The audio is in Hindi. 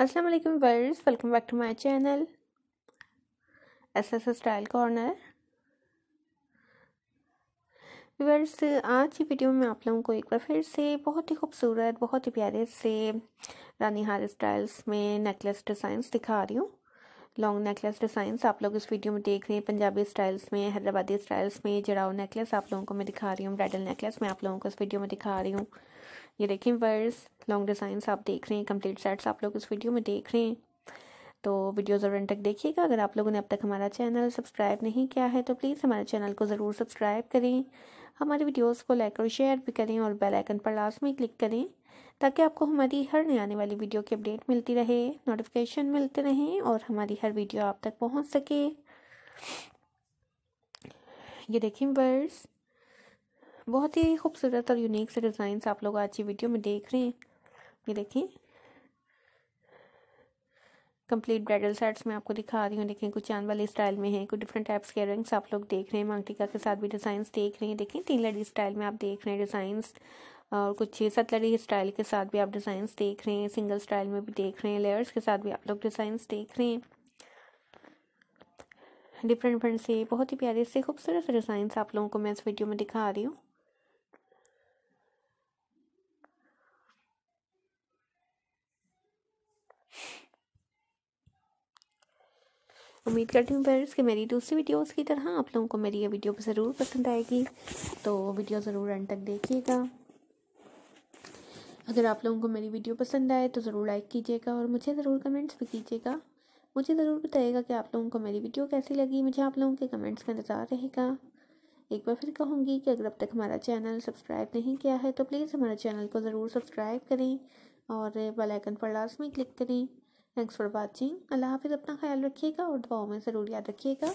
अस्सलाम वालेकुम world welcome back to my channel S S style corner verse आज की वीडियो में आप लोगों को एक बार फिर से बहुत ही खूबसूरत बहुत ही प्यारे से रानी हार स्टाइल्स में नेकलेस डिज़ाइंस दिखा रही हूँ लॉन्ग नेकलेस डिज़ाइंस आप लोग इस वीडियो में देख रहे हैं पंजाबी स्टाइल्स में हैदराबादी स्टाइल्स में जड़ाओ नेकलेस आप लोगों को मैं दिखा रही हूँ ब्राइडल नेकलेस मैं आप लोगों को इस वीडियो में दिखा रही हूँ ये देखें वर्स लॉन्ग डिज़ाइंस आप देख रहे हैं कंप्लीट सेट्स आप लोग इस वीडियो में देख रहे हैं तो वीडियो ज़रूर तक देखिएगा अगर आप लोगों ने अब तक हमारा चैनल सब्सक्राइब नहीं किया है तो प्लीज़ हमारे चैनल को ज़रूर सब्सक्राइब करें हमारे वीडियोस को लाइक और शेयर भी करें और बेल आइकन पर लास्ट में क्लिक करें ताकि आपको हमारी हर नई आने वाली वीडियो की अपडेट मिलती रहे नोटिफिकेशन मिलते रहें और हमारी हर वीडियो आप तक पहुँच सके ये देखें वर्ड्स बहुत ही खूबसूरत और यूनिक से डिज़ाइन आप लोग आज की वीडियो में देख रहे हैं ये देखें कंप्लीट ब्राइडल सेट्स में आपको दिखा रही हूँ देखें कुछ चांद वाले स्टाइल में है कुछ डिफरेंट टाइप्स के रिंग्स आप लोग देख रहे हैं मांगटिका के साथ भी डिजाइन देख रहे हैं देखें तीन लड़ी स्टाइल में आप देख रहे हैं डिज़ाइंस और कुछ छः सत लड़ी स्टाइल के साथ भी आप डिज़ाइन देख रहे हैं सिंगल स्टाइल में भी देख रहे हैं लेयर्स के साथ भी आप लोग डिजाइन देख रहे हैं डिफरेंट डिफरेंट से बहुत ही प्यारे से खूबसूरत डिज़ाइन आप लोगों को मैं इस वीडियो में दिखा रही हूँ उम्मीद करती हूँ पेरेंट्स कि मेरी दूसरी वीडियोस की तरह आप लोगों को मेरी ये वीडियो ज़रूर पसंद आएगी तो वीडियो ज़रूर एंड तक देखिएगा अगर आप लोगों को मेरी वीडियो पसंद आए तो ज़रूर लाइक कीजिएगा और मुझे ज़रूर कमेंट्स भी कीजिएगा मुझे ज़रूर बताइएगा कि आप लोगों को मेरी वीडियो कैसी लगी मुझे आप लोगों के कमेंट्स का इंतज़ार रहेगा एक बार फिर कहूँगी कि अगर अब तक हमारा चैनल सब्सक्राइब नहीं किया है तो प्लीज़ हमारे चैनल को ज़रूर सब्सक्राइब करें और बेल आइकन पर में क्लिक करें थैंक्स फॉर वॉचिंग अल्लाह हाफिज़ अपना ख्याल रखिएगा और दुआओं में ज़रूर याद रखिएगा